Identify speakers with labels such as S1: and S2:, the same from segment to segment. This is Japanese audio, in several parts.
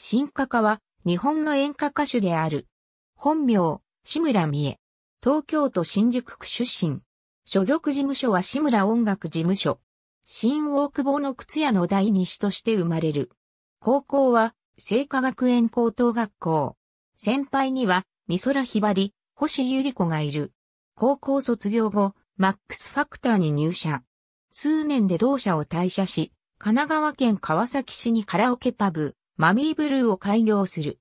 S1: 新歌家は日本の演歌歌手である。本名、志村美恵。東京都新宿区出身。所属事務所は志村音楽事務所。新大久保の靴屋の第二子として生まれる。高校は、聖華学園高等学校。先輩には、美空ひばり、星ゆり子がいる。高校卒業後、マックスファクターに入社。数年で同社を退社し、神奈川県川崎市にカラオケパブ、マミーブルーを開業する。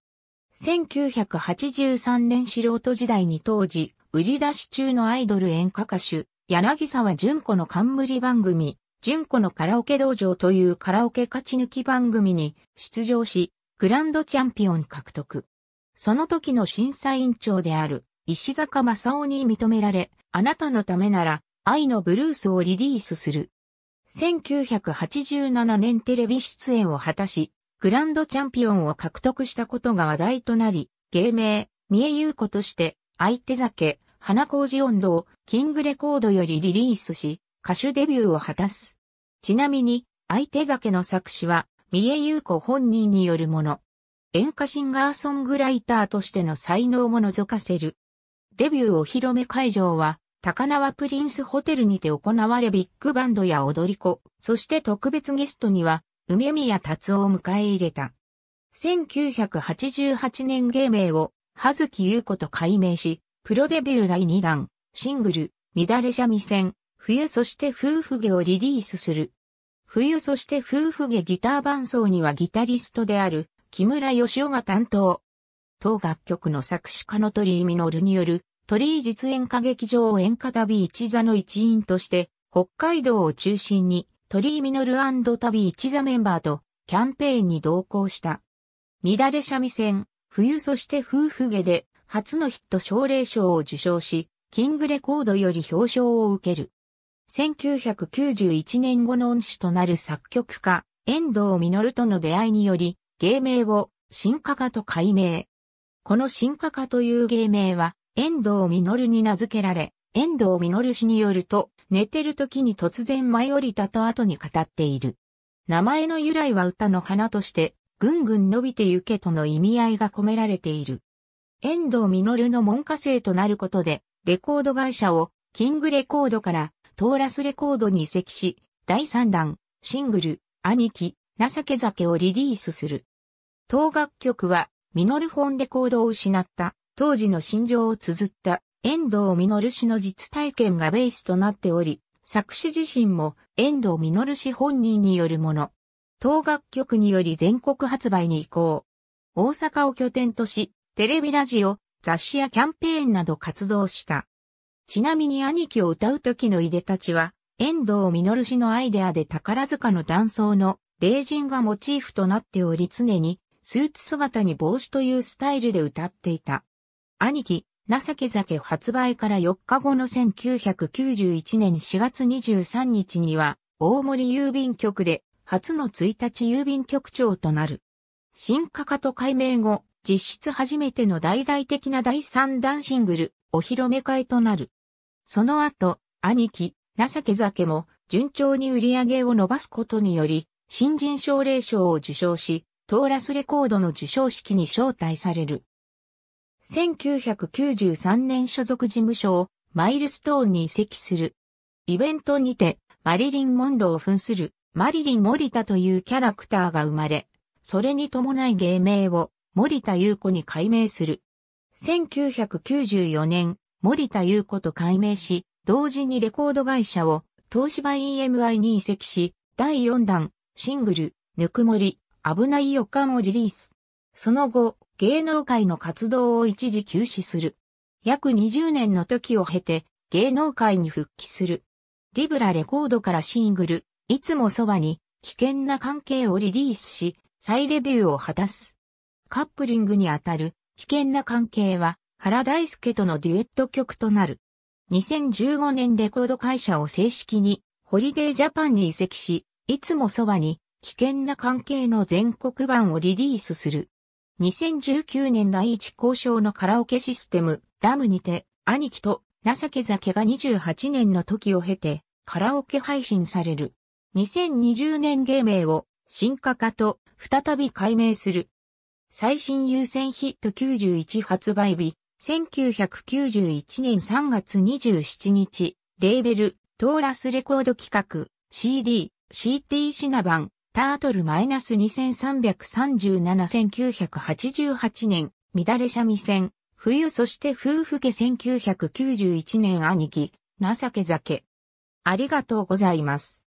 S1: 1983年素人時代に当時、売り出し中のアイドル演歌歌手、柳沢純子の冠番組、純子のカラオケ道場というカラオケ勝ち抜き番組に出場し、グランドチャンピオン獲得。その時の審査委員長である石坂正夫に認められ、あなたのためなら愛のブルースをリリースする。1987年テレビ出演を果たし、グランドチャンピオンを獲得したことが話題となり、芸名、三重優子として、相手酒、花小路音頭をキングレコードよりリリースし、歌手デビューを果たす。ちなみに、相手酒の作詞は、三重優子本人によるもの。演歌シンガーソングライターとしての才能も覗かせる。デビューお披露目会場は、高輪プリンスホテルにて行われビッグバンドや踊り子、そして特別ゲストには、梅宮達夫を迎え入れた。1988年芸名を、葉月優子と改名し、プロデビュー第2弾、シングル、乱れ三味線、冬そして夫婦芸をリリースする。冬そして夫婦芸ギター伴奏にはギタリストである、木村義雄が担当。当楽曲の作詞家の鳥居実による、鳥居実演歌劇場演歌旅一座の一員として、北海道を中心に、鳥居ミノル旅一座メンバーとキャンペーンに同行した。乱れ三味線、冬そして夫婦下で初のヒット奨励賞を受賞し、キングレコードより表彰を受ける。1991年後の恩師となる作曲家、遠藤実との出会いにより、芸名を新化家と改名。この新化家という芸名は、遠藤実に名付けられ、遠藤実氏によると、寝てる時に突然舞い降りたと後に語っている。名前の由来は歌の花として、ぐんぐん伸びてゆけとの意味合いが込められている。遠藤実の門下生となることで、レコード会社をキングレコードからトーラスレコードに移籍し、第3弾、シングル、兄貴、情け酒をリリースする。当楽曲は、ミノルフォンレコードを失った、当時の心情を綴った遠藤実氏の実体験がベースとなっており、作詞自身も遠藤実氏本人によるもの。当楽曲により全国発売に移行。大阪を拠点とし、テレビラジオ、雑誌やキャンペーンなど活動した。ちなみに兄貴を歌う時のいでたちは、遠藤実氏のアイデアで宝塚の断層の霊人がモチーフとなっており常にスーツ姿に帽子というスタイルで歌っていた。兄貴、情け酒発売から4日後の1991年4月23日には、大森郵便局で、初の1日郵便局長となる。新価格と改名後、実質初めての大々的な第3弾シングル、お披露目会となる。その後、兄貴、情け酒も、順調に売り上げを伸ばすことにより、新人奨励賞を受賞し、トーラスレコードの受賞式に招待される。1993年所属事務所をマイルストーンに移籍する。イベントにて、マリリン・モンローを扮する、マリリン・モリタというキャラクターが生まれ、それに伴い芸名を、モタ・ユ優子に改名する。1994年、モタ・ユ優子と改名し、同時にレコード会社を、東芝 EMI に移籍し、第4弾、シングル、ぬくもり、危ない予感をリリース。その後、芸能界の活動を一時休止する。約20年の時を経て、芸能界に復帰する。リブラレコードからシングル、いつもそばに、危険な関係をリリースし、再デビューを果たす。カップリングにあたる、危険な関係は、原大輔とのデュエット曲となる。2015年レコード会社を正式に、ホリデージャパンに移籍し、いつもそばに、危険な関係の全国版をリリースする。2019年第一交渉のカラオケシステム、ダムにて、兄貴と、情け酒が28年の時を経て、カラオケ配信される。2020年芸名を、進化化と、再び改名する。最新優先ヒット91発売日、1991年3月27日、レーベル、トーラスレコード企画、CD、CT シナ版、タートル -2337-1988 年、乱れ三味線、冬そして夫婦家1991年兄貴、情け酒。ありがとうございます。